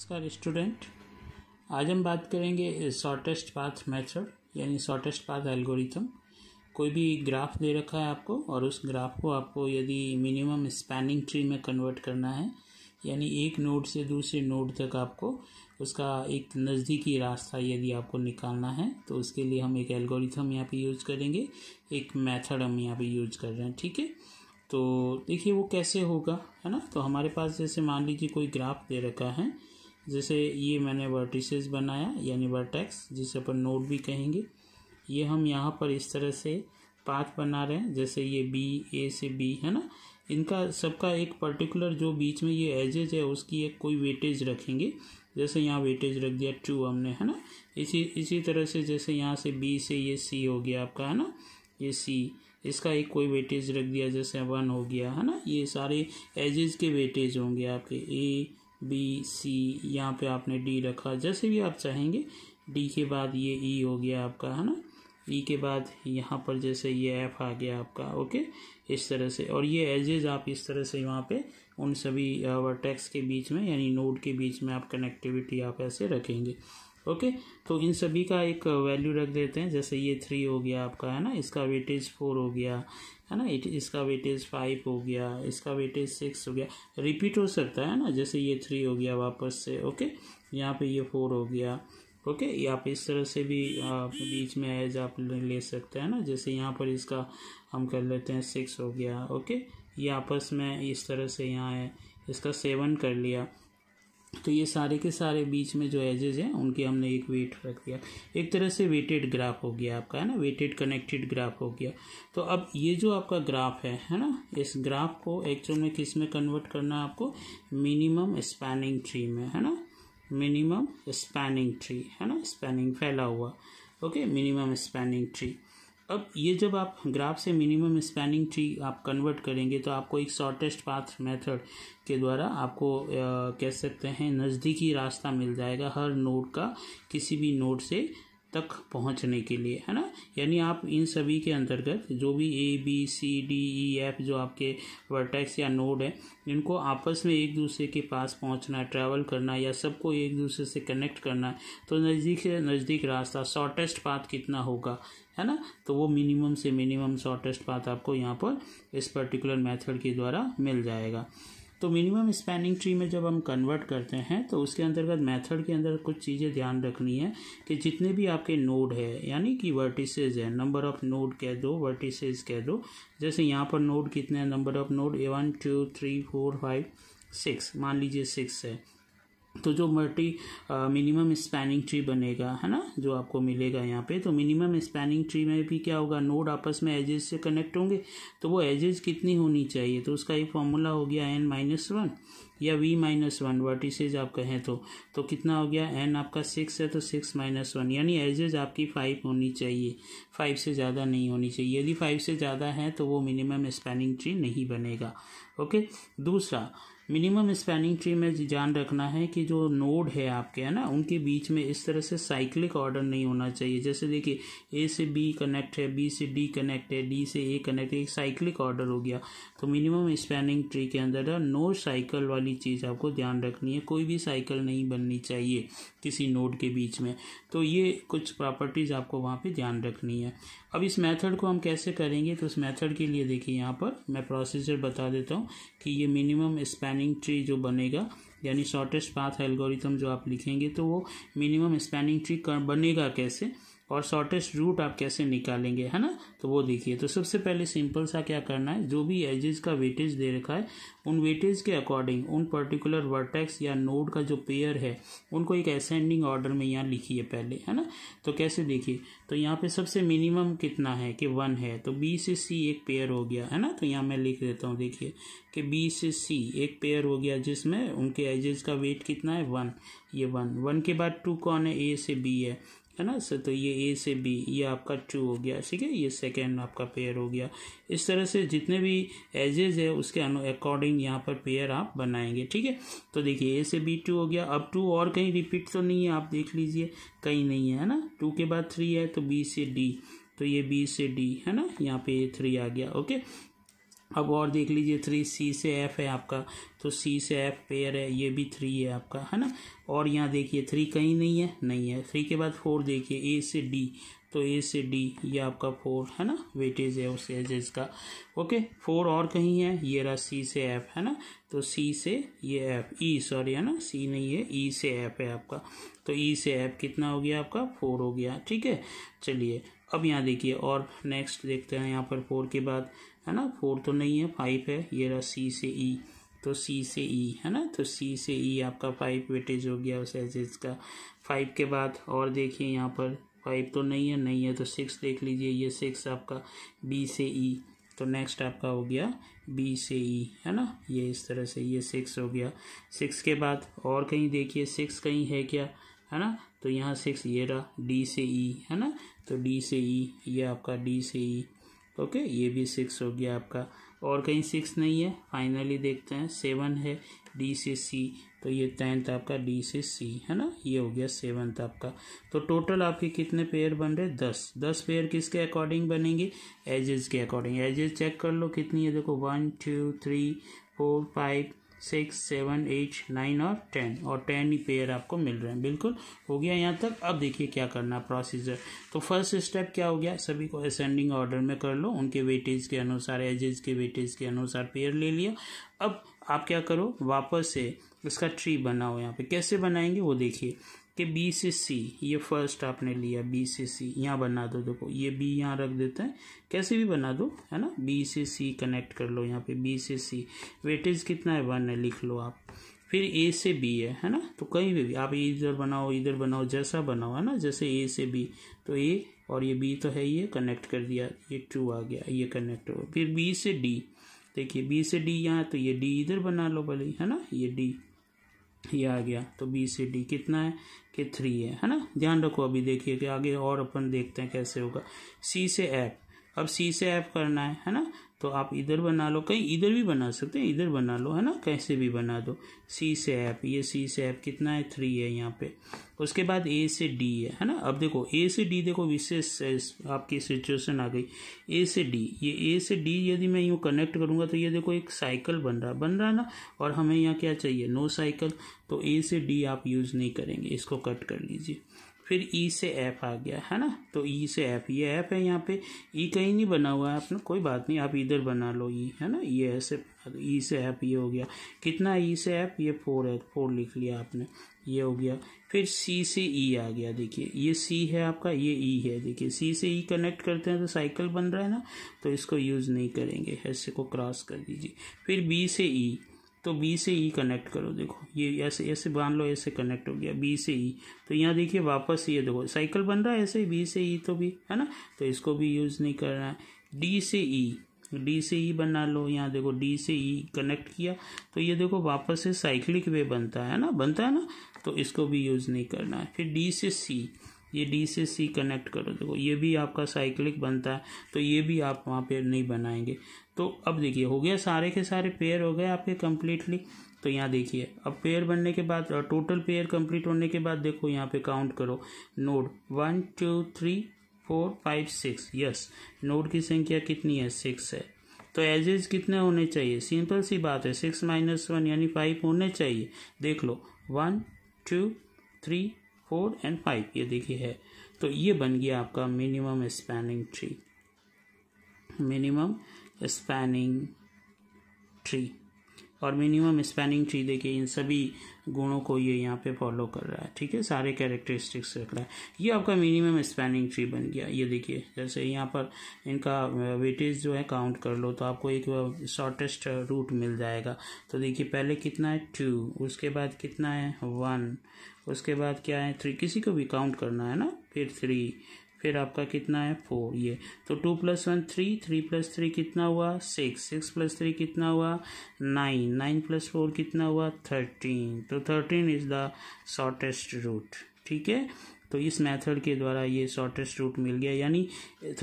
नमस्कार स्टूडेंट आज हम बात करेंगे शॉर्टेस्ट पाथ मेथड यानी शॉर्टेस्ट पाथ एल्गोरिथम कोई भी ग्राफ दे रखा है आपको और उस ग्राफ को आपको यदि मिनिमम स्पैनिंग ट्री में कन्वर्ट करना है यानी एक नोड से दूसरे नोड तक आपको उसका एक नज़दीकी रास्ता यदि आपको निकालना है तो उसके लिए हम एक एल्गोरिथम यहाँ पे यूज करेंगे एक मेथड हम यहाँ पे यूज कर रहे हैं ठीक है तो देखिए वो कैसे होगा है ना तो हमारे पास जैसे मान लीजिए कोई ग्राफ दे रखा है जैसे ये मैंने वर्टिसेस बनाया यानी वर्टेक्स जिसे अपन नोड भी कहेंगे ये हम यहाँ पर इस तरह से पाथ बना रहे हैं जैसे ये बी ए से बी है ना इनका सबका एक पर्टिकुलर जो बीच में ये एजेज है उसकी एक कोई वेटेज रखेंगे जैसे यहाँ वेटेज रख दिया टू हमने है ना इसी इसी तरह से जैसे यहाँ से बी से ये सी हो गया आपका है ना ये सी इसका एक कोई वेटेज रख दिया जैसे वन हो गया है ना ये सारे एजेज के वेटेज होंगे आपके ए बी सी यहाँ पे आपने डी रखा जैसे भी आप चाहेंगे डी के बाद ये ई e हो गया आपका है ना ई e के बाद यहाँ पर जैसे ये एफ आ गया आपका ओके इस तरह से और ये एजेज आप इस तरह से यहाँ पे उन सभी टैक्स के बीच में यानी नोड के बीच में आप कनेक्टिविटी आप ऐसे रखेंगे ओके तो इन सभी का एक वैल्यू रख देते हैं जैसे ये थ्री हो गया आपका है ना इसका वेटेज फोर हो गया है ना इट इसका वेटेज फाइव हो गया इसका वेटेज सिक्स हो गया रिपीट हो सकता है ना जैसे ये थ्री हो गया वापस से ओके यहाँ पे ये फोर हो गया ओके या आप इस तरह से भी आप बीच में एज आप ले सकते हैं ना जैसे यहाँ पर इसका हम कर लेते हैं सिक्स हो गया ओके ये आपस में इस तरह से यहाँ है इसका सेवन कर लिया तो ये सारे के सारे बीच में जो एजेज हैं उनके हमने एक वेट रख दिया एक तरह से वेटेड ग्राफ हो गया आपका है ना वेटेड कनेक्टेड ग्राफ हो गया तो अब ये जो आपका ग्राफ है है ना इस ग्राफ को एक्चुअल में किस में कन्वर्ट करना है आपको मिनिमम स्पैनिंग ट्री में है ना मिनिमम स्पैनिंग ट्री है ना स्पैनिंग फैला हुआ ओके मिनिमम स्पैनिंग ट्री अब ये जब आप ग्राफ से मिनिमम स्पैनिंग ट्री आप कन्वर्ट करेंगे तो आपको एक शॉर्टेस्ट पाथ मेथड के द्वारा आपको कह सकते हैं नज़दीकी रास्ता मिल जाएगा हर नोड का किसी भी नोड से तक पहुंचने के लिए है ना यानी आप इन सभी के अंतर्गत जो भी A B C D E F जो आपके वर्टेक्स या नोड है इनको आपस में एक दूसरे के पास पहुंचना ट्रैवल करना या सबको एक दूसरे से कनेक्ट करना तो नज़दीक से नज़दीक रास्ता शॉर्टेस्ट पाथ कितना होगा है ना तो वो मिनिमम से मिनिमम शॉर्टेस्ट पाथ आपको यहाँ पर इस पर्टिकुलर मेथड के द्वारा मिल जाएगा तो मिनिमम स्पैनिंग ट्री में जब हम कन्वर्ट करते हैं तो उसके अंतर्गत मेथड के अंदर कुछ चीज़ें ध्यान रखनी है कि जितने भी आपके नोड है यानी कि वर्टिसेज है नंबर ऑफ नोड कह दो वर्टिसेज कह दो जैसे यहाँ पर नोड कितने हैं number of node A one two three four five six मान लीजिए सिक्स है तो जो मल्टी मिनिमम स्पैनिंग ट्री बनेगा है ना जो आपको मिलेगा यहाँ पे तो मिनिमम स्पैनिंग ट्री में भी क्या होगा नोड आपस में एजेस से कनेक्ट होंगे तो वो एजेस कितनी होनी चाहिए तो उसका ये फॉर्मूला हो गया एन माइनस वन या वी माइनस वन वर्टिसेज आप कहें तो तो कितना हो गया एन आपका सिक्स है तो सिक्स माइनस वन यानी एजेज आपकी फाइव होनी चाहिए फाइव से ज़्यादा नहीं होनी चाहिए यदि फाइव से ज़्यादा है तो वो मिनिमम स्पैनिंग ट्री नहीं बनेगा ओके दूसरा मिनिमम स्पैनिंग ट्री में ध्यान रखना है कि जो नोड है आपके है ना उनके बीच में इस तरह से साइक्लिक ऑर्डर नहीं होना चाहिए जैसे देखिए ए से बी कनेक्ट है बी से डी कनेक्ट है डी से ए कनेक्ट है एक साइक्लिक ऑर्डर हो गया तो मिनिमम स्पैनिंग ट्री के अंदर नो साइकिल वाली चीज़ आपको ध्यान रखनी है कोई भी साइकिल नहीं बननी चाहिए किसी नोड के बीच में तो ये कुछ प्रॉपर्टीज़ आपको वहाँ पर ध्यान रखनी है अब इस मेथड को हम कैसे करेंगे तो उस मेथड के लिए देखिए यहाँ पर मैं प्रोसीजर बता देता हूँ कि ये मिनिमम स्पैनिंग ट्री जो बनेगा यानी शॉर्टेस्ट पाथ एल्गोरिथम जो आप लिखेंगे तो वो मिनिमम स्पैनिंग ट्री बनेगा कैसे और शॉर्टेस्ट रूट आप कैसे निकालेंगे है ना तो वो देखिए तो सबसे पहले सिंपल सा क्या करना है जो भी एजेस का वेटेज दे रखा है उन वेटेज के अकॉर्डिंग उन पर्टिकुलर वर्टेक्स या नोड का जो पेयर है उनको एक असेंडिंग ऑर्डर में यहाँ लिखिए पहले है ना तो कैसे देखिए तो यहाँ पे सबसे मिनिमम कितना है कि वन है तो बी से सी एक पेयर हो गया है ना तो यहाँ मैं लिख देता हूँ देखिए कि बी से सी एक पेयर हो गया जिसमें उनके एजेस का वेट कितना है वन ये वन वन के बाद टू कौन है ए से बी है है ना सर तो ये ए से बी ये आपका टू हो गया ठीक है ये सेकेंड आपका पेयर हो गया इस तरह से जितने भी एजेज है उसके अकॉर्डिंग यहाँ पर पेयर आप बनाएंगे ठीक है तो देखिए ए से बी टू हो गया अब टू और कहीं रिपीट तो नहीं है आप देख लीजिए कहीं नहीं है ना टू के बाद थ्री है तो बी से डी तो ये बी से डी है ना यहाँ पे थ्री आ गया ओके अब और देख लीजिए थ्री सी से एफ है आपका तो सी से एफ पेयर है ये भी थ्री है आपका है ना और यहाँ देखिए थ्री कहीं नहीं है नहीं है थ्री के बाद फोर देखिए ए से डी तो ए से डी ये आपका फोर है ना वेटेज है उस एज का ओके फोर और कहीं है ये रहा सी से एफ है ना तो सी से ये एफ ई सॉरी है ना सी नहीं है ई e से एफ है आपका तो ई e से एफ कितना हो गया आपका फोर हो गया ठीक है चलिए अब यहाँ देखिए और नेक्स्ट देखते हैं यहाँ पर फोर के बाद है ना फोर तो नहीं है फाइव है ये रहा सी से ई e। तो सी से ई e, है ना तो सी से ई e आपका फाइव वेटेज हो गया उस एजेज का फाइव के बाद और देखिए यहाँ पर फाइव तो नहीं है नहीं है तो सिक्स देख लीजिए ये सिक्स आपका बी से ई तो नेक्स्ट आपका हो गया बी से ई है ना ये इस तरह से ये सिक्स हो गया सिक्स के बाद और कहीं देखिए सिक्स कहीं है क्या है ना तो यहाँ सिक्स ये रहा डी से ई है ना तो डी से ई ये आपका डी से ई ओके ये भी सिक्स हो गया आपका और कहीं सिक्स नहीं है फाइनली देखते हैं सेवन है डी से सी तो ये टेंथ आपका डी से सी है ना ये हो गया सेवन्थ आपका तो टोटल आपके कितने पेयर बन रहे दस दस पेयर किसके अकॉर्डिंग बनेंगे एजेस के अकॉर्डिंग एजेस चेक कर लो कितनी है देखो one two three four five six seven eight nine और टेन और टेन ही पेयर आपको मिल रहे हैं बिल्कुल हो गया यहाँ तक अब देखिए क्या करना प्रोसीजर तो फर्स्ट स्टेप क्या हो गया सभी को असेंडिंग ऑर्डर में कर लो उनके वेटेज के अनुसार एजेज के वेटेज के अनुसार पेयर ले लिया अब आप क्या करो वापस से इसका ट्री बनाओ यहाँ पे कैसे बनाएंगे वो देखिए कि बी से सी ये फर्स्ट आपने लिया बी से सी यहाँ बना दो देखो ये बी यहाँ रख देते हैं कैसे भी बना दो है ना बी से सी कनेक्ट कर लो यहाँ पे बी से सी वेटेज कितना है वन है लिख लो आप फिर ए से बी है है ना तो कहीं भी, भी आप इधर बनाओ इधर बनाओ जैसा बनाओ है ना जैसे ए से बी तो ए और ये बी तो है ये कनेक्ट कर दिया ये टू आ गया ये कनेक्ट हो फिर बी से डी देखिए बी से डी यहाँ तो ये डी इधर बना लो भले है ना ये डी ये आ गया तो बी से डी कितना है कि थ्री है है ना ध्यान रखो अभी देखिए कि आगे और अपन देखते हैं कैसे होगा सी से एफ अब सी से एफ करना है है ना तो आप इधर बना लो कहीं इधर भी बना सकते हैं इधर बना लो है ना कैसे भी बना दो सी से ऐप ये सी से ऐप कितना है थ्री है यहाँ पे उसके बाद ए से डी है है ना अब देखो ए से डी देखो विशेष आपकी सिचुएशन आ गई ए से डी ये ए से डी यदि मैं यूँ कनेक्ट करूँगा तो ये देखो एक साइकिल बन रहा बन रहा ना और हमें यहाँ क्या चाहिए नो साइकिल तो ए से डी आप यूज़ नहीं करेंगे इसको कट कर लीजिए फिर ई e से एफ आ गया है ना तो ई e से एफ ये एफ है यहाँ पे ई e कहीं नहीं बना हुआ है आपने कोई बात नहीं आप इधर बना लो ई है ना ये ऐसे ई से एफ ये हो गया कितना ई से एफ ये फोर है फोर लिख लिया आपने ये हो गया फिर सी से ई आ गया देखिए ये सी है आपका ये ई है देखिए सी से ई कनेक्ट करते हैं तो साइकिल बन रहा है ना तो इसको यूज़ नहीं करेंगे ऐसे को क्रॉस कर दीजिए फिर बी से ई तो बी से ई e कनेक्ट करो देखो ये ऐसे ऐसे बांध लो ऐसे कनेक्ट हो गया बी से ई e। तो यहाँ देखिए वापस ये देखो साइकिल बन रहा है ऐसे बी से ई e तो भी है ना तो इसको भी यूज़ नहीं करना है डी से ई डी से ई बना लो यहाँ देखो डी से ई कनेक्ट किया तो ये देखो वापस से साइक्लिक वे बनता है ना बनता है ना तो इसको भी यूज़ नहीं करना है फिर डी से सी ये डी से सी कनेक्ट करो देखो ये भी आपका साइक्लिक बनता है तो ये भी आप वहाँ पे नहीं बनाएंगे तो अब देखिए हो गया सारे के सारे पेयर हो गए आपके कम्प्लीटली तो यहाँ देखिए अब पेयर बनने के बाद टोटल पेयर कंप्लीट होने के बाद देखो यहाँ पे काउंट करो node one two three four five six yes node की संख्या कितनी है सिक्स है तो एज इज कितने होने चाहिए सिंपल सी बात है सिक्स माइनस वन यानी फाइव होने चाहिए देख लो one two three four and five ये देखिए है तो ये बन गया आपका minimum spanning tree minimum spanning tree और मिनिमम स्पैनिंग ट्री देखिए इन सभी गुणों को ये यहाँ पे फॉलो कर रहा है ठीक है सारे कैरेक्टरिस्टिक्स रख रहा है ये आपका मिनिमम स्पैनिंग ट्री बन गया ये देखिए जैसे यहाँ पर इनका वेटेज जो है काउंट कर लो तो आपको एक शॉर्टेस्ट रूट मिल जाएगा तो देखिए पहले कितना है टू उसके बाद कितना है वन उसके बाद क्या है थ्री किसी को भी काउंट करना है ना फिर थ्री फिर आपका कितना है फोर ये तो two plus one three three plus three कितना हुआ सिक्स सिक्स प्लस थ्री कितना हुआ नाइन नाइन प्लस फोर कितना हुआ थर्टीन तो thirteen is the shortest route ठीक है तो इस मेथड के द्वारा ये शॉर्टेस्ट रूट मिल गया यानी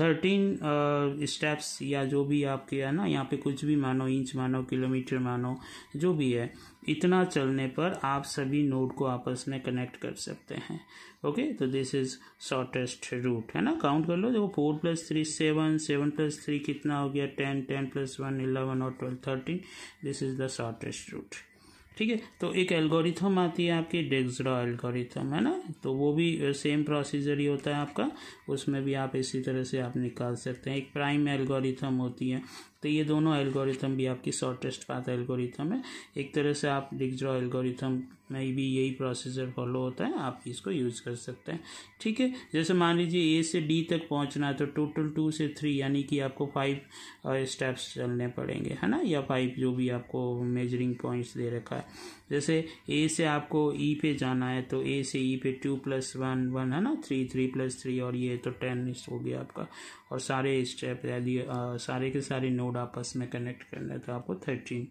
थर्टीन स्टेप्स uh, या जो भी आपके है ना यहाँ पे कुछ भी मानो इंच मानो किलोमीटर मानो जो भी है इतना चलने पर आप सभी नोड को आपस में कनेक्ट कर सकते हैं ओके तो दिस इज शॉर्टेस्ट रूट है ना काउंट कर लो देखो four plus three seven seven plus three कितना हो गया ten ten plus one eleven और twelve thirteen this is the shortest route ठीक है तो एक एल्गोरिथम आती है आपकी डेक्सड्रा एल्गोरिथम है ना तो वो भी सेम प्रोसीजर ही होता है आपका उसमें भी आप इसी तरह से आप निकाल सकते हैं एक प्राइम एल्गोरिथम होती है तो ये दोनों एल्गोरिथम भी आपकी शॉर्टेस्ट पाथ एल्गोरिथम है एक तरह से आप डिग्जॉ एल्गोरिथम में भी यही प्रोसीजर फॉलो होता है आप इसको यूज़ कर सकते हैं ठीक है जैसे मान लीजिए ए से डी तक पहुंचना है तो टोटल टू से थ्री यानी कि आपको फाइव स्टेप्स चलने पड़ेंगे है ना या फाइव जो भी आपको मेजरिंग पॉइंट्स दे रखा है जैसे ए से आपको ई e पे जाना है तो ए से ई e पे टू प्लस वन वन है ना थ्री थ्री प्लस थ्री और ये तो टेन हो गया आपका और सारे स्टेप सारे के सारे नोड आपस में कनेक्ट करना है तो आपको थर्टीन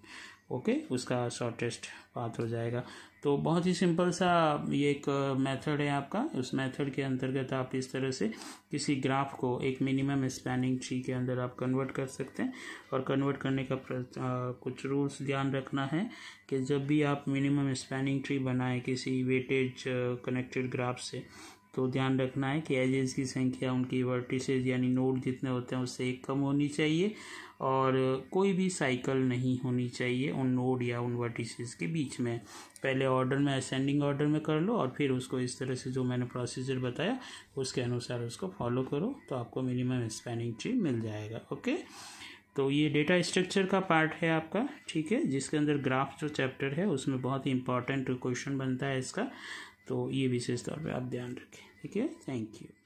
ओके उसका शॉर्टेस्ट पाथ हो जाएगा तो बहुत ही सिंपल सा ये एक मेथड है आपका उस मेथड के अंतर्गत आप इस तरह से किसी ग्राफ को एक मिनिमम स्पैनिंग ट्री के अंदर आप कन्वर्ट कर सकते हैं और कन्वर्ट करने का आ, कुछ रूल्स ध्यान रखना है कि जब भी आप मिनिमम स्पैनिंग ट्री बनाएं किसी वेटेज कनेक्टेड ग्राफ से तो ध्यान रखना है कि एजेस की संख्या उनकी वर्टिसेज यानी नोड जितने होते हैं उससे एक कम होनी चाहिए और कोई भी साइकिल नहीं होनी चाहिए उन नोड या उन वर्टिसेज के बीच में पहले ऑर्डर में असेंडिंग ऑर्डर में कर लो और फिर उसको इस तरह से जो मैंने प्रोसीजर बताया उसके अनुसार उसको फॉलो करो तो आपको मिनिमम स्पेनिंग ट्री मिल जाएगा ओके तो ये डेटा स्ट्रक्चर का पार्ट है आपका ठीक है जिसके अंदर ग्राफ जो चैप्टर है उसमें बहुत ही इंपॉर्टेंट क्वेश्चन बनता है इसका तो ये विशेष तौर पर आप ध्यान रखें ठीक है थैंक यू